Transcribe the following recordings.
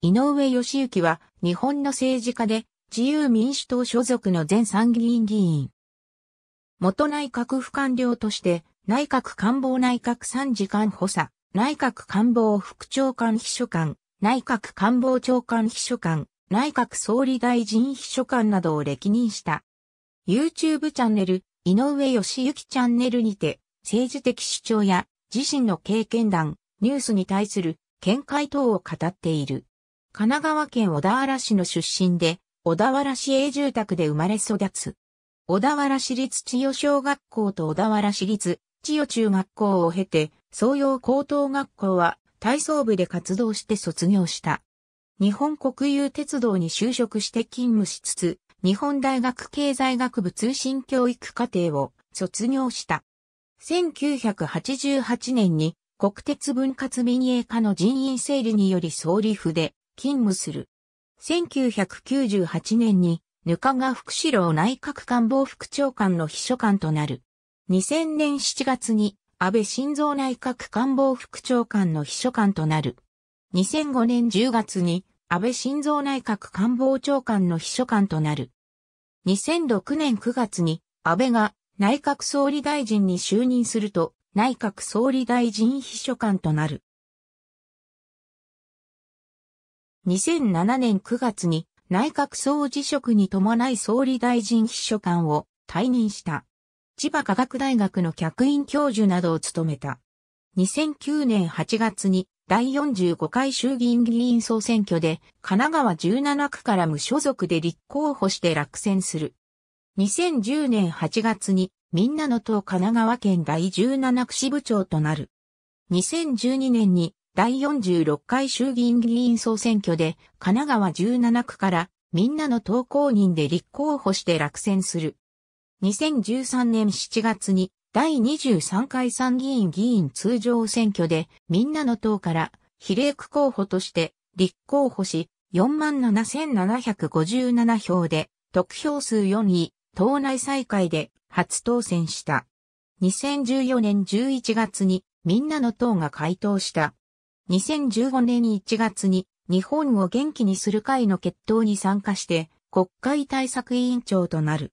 井上義行は日本の政治家で自由民主党所属の前参議院議員。元内閣府官僚として内閣官房内閣参事官補佐、内閣官房副長官秘書官、内閣官房長官秘書官、内閣総理大臣秘書官などを歴任した。YouTube チャンネル、井上義行チャンネルにて、政治的主張や自身の経験談、ニュースに対する見解等を語っている。神奈川県小田原市の出身で、小田原市営住宅で生まれ育つ。小田原市立千代小学校と小田原市立千代中学校を経て、創業高等学校は体操部で活動して卒業した。日本国有鉄道に就職して勤務しつつ、日本大学経済学部通信教育課程を卒業した。1988年に国鉄分割民営化の人員整理により総理府で勤務する。1998年に、ぬかが福士郎内閣官房副長官の秘書官となる。2000年7月に、安倍晋三内閣官房副長官の秘書官となる。2005年10月に、安倍晋三内閣官房長官の秘書官となる。2006年9月に、安倍が内閣総理大臣に就任すると、内閣総理大臣秘書官となる。2007年9月に内閣総辞職に伴い総理大臣秘書官を退任した。千葉科学大学の客員教授などを務めた。2009年8月に第45回衆議院議員総選挙で神奈川17区から無所属で立候補して落選する。2010年8月にみんなの党神奈川県第17区支部長となる。2012年に第46回衆議院議員総選挙で、神奈川17区からみんなの投稿人で立候補して落選する。2013年7月に第23回参議院議員通常選挙でみんなの党から比例区候補として立候補し47,757票で得票数4位、党内再開で初当選した。2014年11月にみんなの党が回答した2015年1月に日本を元気にする会の決闘に参加して国会対策委員長となる。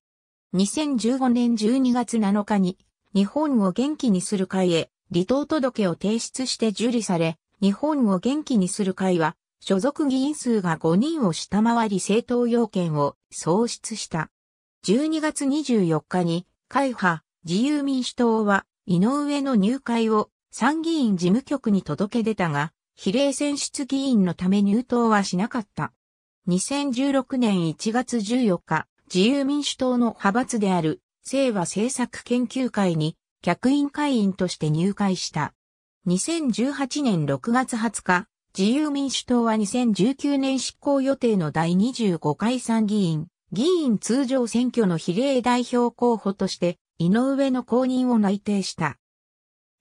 2015年12月7日に日本を元気にする会へ離党届を提出して受理され、日本を元気にする会は所属議員数が5人を下回り政党要件を創出した。12月24日に会派自由民主党は井上の入会を参議院事務局に届け出たが、比例選出議員のため入党はしなかった。2016年1月14日、自由民主党の派閥である、清和政策研究会に、客員会員として入会した。2018年6月20日、自由民主党は2019年執行予定の第25回参議院、議員通常選挙の比例代表候補として、井上の公認を内定した。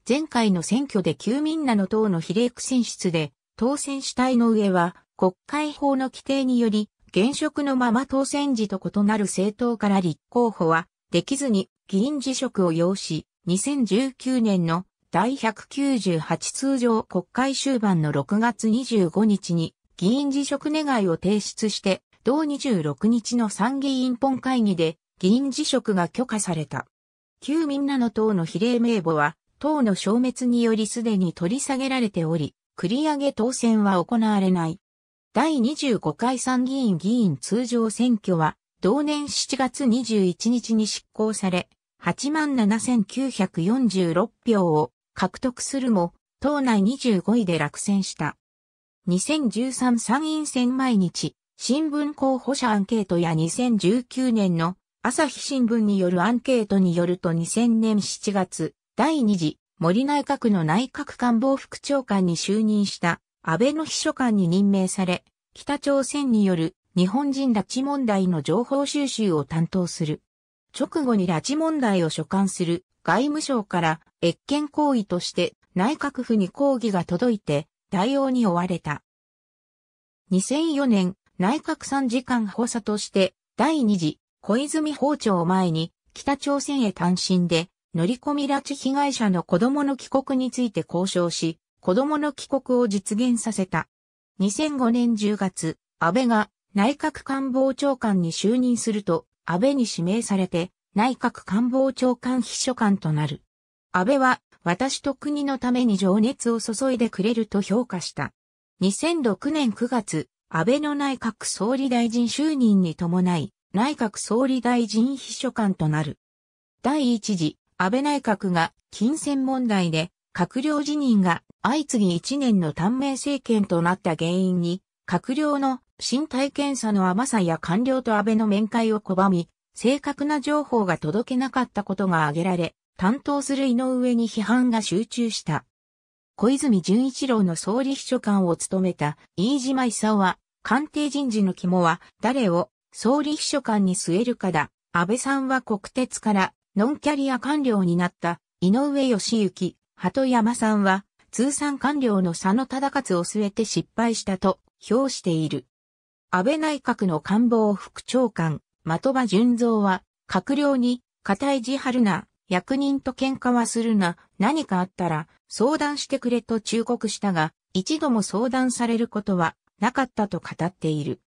前回の選挙で旧民なの党の比例区選出で、当選主体の上は、国会法の規定により、現職のまま当選時と異なる政党から立候補は、できずに議員辞職を要し、2019年の第198通常国会終盤の6月25日に議員辞職願を提出して、同26日の参議院本会議で議員辞職が許可された。旧民なの党の比例名簿は党の消滅によりすでに取り下げられており、繰り上げ当選は行われない。第25回参議院議員通常選挙は、同年7月21日に執行され、87,946票を獲得するも、党内25位で落選した。2013参院選毎日、新聞候補者アンケートや2019年の朝日新聞によるアンケートによると2000年7月、第2次森内閣の内閣官房副長官に就任した安倍の秘書官に任命され、北朝鮮による日本人拉致問題の情報収集を担当する。直後に拉致問題を所管する外務省から越権行為として内閣府に抗議が届いて対応に追われた。2004年内閣参事官補佐として第2次小泉法庁を前に北朝鮮へ単身で乗り込み拉致被害者の子供の帰国について交渉し、子供の帰国を実現させた。2005年10月、安倍が内閣官房長官に就任すると、安倍に指名されて、内閣官房長官秘書官となる。安倍は、私と国のために情熱を注いでくれると評価した。2006年9月、安倍の内閣総理大臣就任に伴い、内閣総理大臣秘書官となる。第一次安倍内閣が金銭問題で閣僚辞任が相次ぎ1年の短命政権となった原因に、閣僚の身体検査の甘さや官僚と安倍の面会を拒み、正確な情報が届けなかったことが挙げられ、担当する井上に批判が集中した。小泉純一郎の総理秘書官を務めた飯島勲は、官邸人事の肝は誰を総理秘書官に据えるかだ。安倍さんは国鉄からノンキャリア官僚になった井上義行、鳩山さんは通算官僚の佐野忠勝を据えて失敗したと評している。安倍内閣の官房副長官、的場順三は閣僚に固い自春な役人と喧嘩はするな、何かあったら相談してくれと忠告したが、一度も相談されることはなかったと語っている。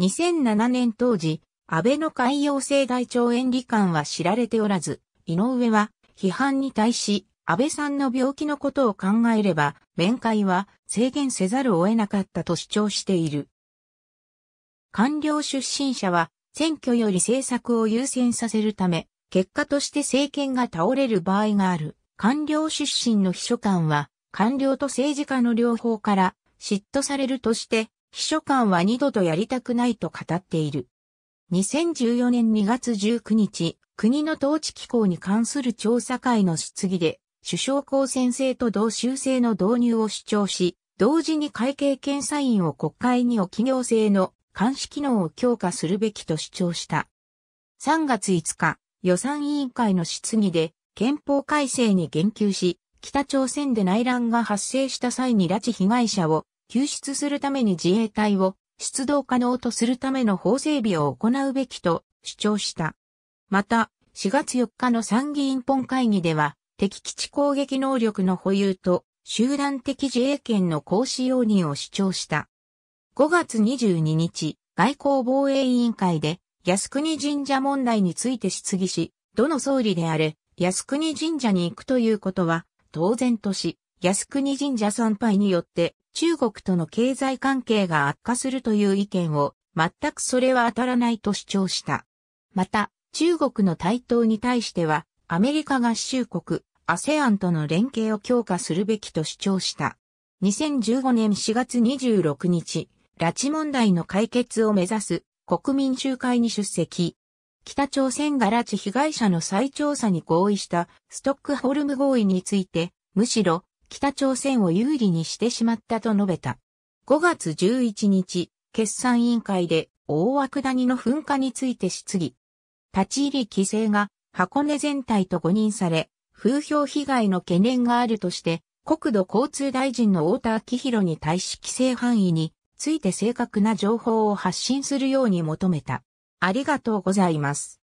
2007年当時、安倍の海洋生大腸炎理官は知られておらず、井上は批判に対し、安倍さんの病気のことを考えれば、面会は制限せざるを得なかったと主張している。官僚出身者は、選挙より政策を優先させるため、結果として政権が倒れる場合がある。官僚出身の秘書官は、官僚と政治家の両方から嫉妬されるとして、秘書官は二度とやりたくないと語っている。2014年2月19日、国の統治機構に関する調査会の質疑で、首相公選制と同州制の導入を主張し、同時に会計検査院を国会に置き行政の監視機能を強化するべきと主張した。3月5日、予算委員会の質疑で憲法改正に言及し、北朝鮮で内乱が発生した際に拉致被害者を救出するために自衛隊を出動可能とするための法整備を行うべきと主張した。また、4月4日の参議院本会議では、敵基地攻撃能力の保有と集団的自衛権の行使容認を主張した。5月22日、外交防衛委員会で、靖国神社問題について質疑し、どの総理であれ、靖国神社に行くということは、当然とし、靖国神社参拝によって、中国との経済関係が悪化するという意見を、全くそれは当たらないと主張した。また、中国の台頭に対しては、アメリカ合衆国、アセアンとの連携を強化するべきと主張した。2015年4月26日、拉致問題の解決を目指す国民集会に出席。北朝鮮が拉致被害者の再調査に合意したストックホルム合意について、むしろ北朝鮮を有利にしてしまったと述べた。5月11日、決算委員会で大涌谷の噴火について質疑。立ち入り規制が箱根全体と誤認され、風評被害の懸念があるとして、国土交通大臣の太田昭弘に対し規制範囲について正確な情報を発信するように求めた。ありがとうございます。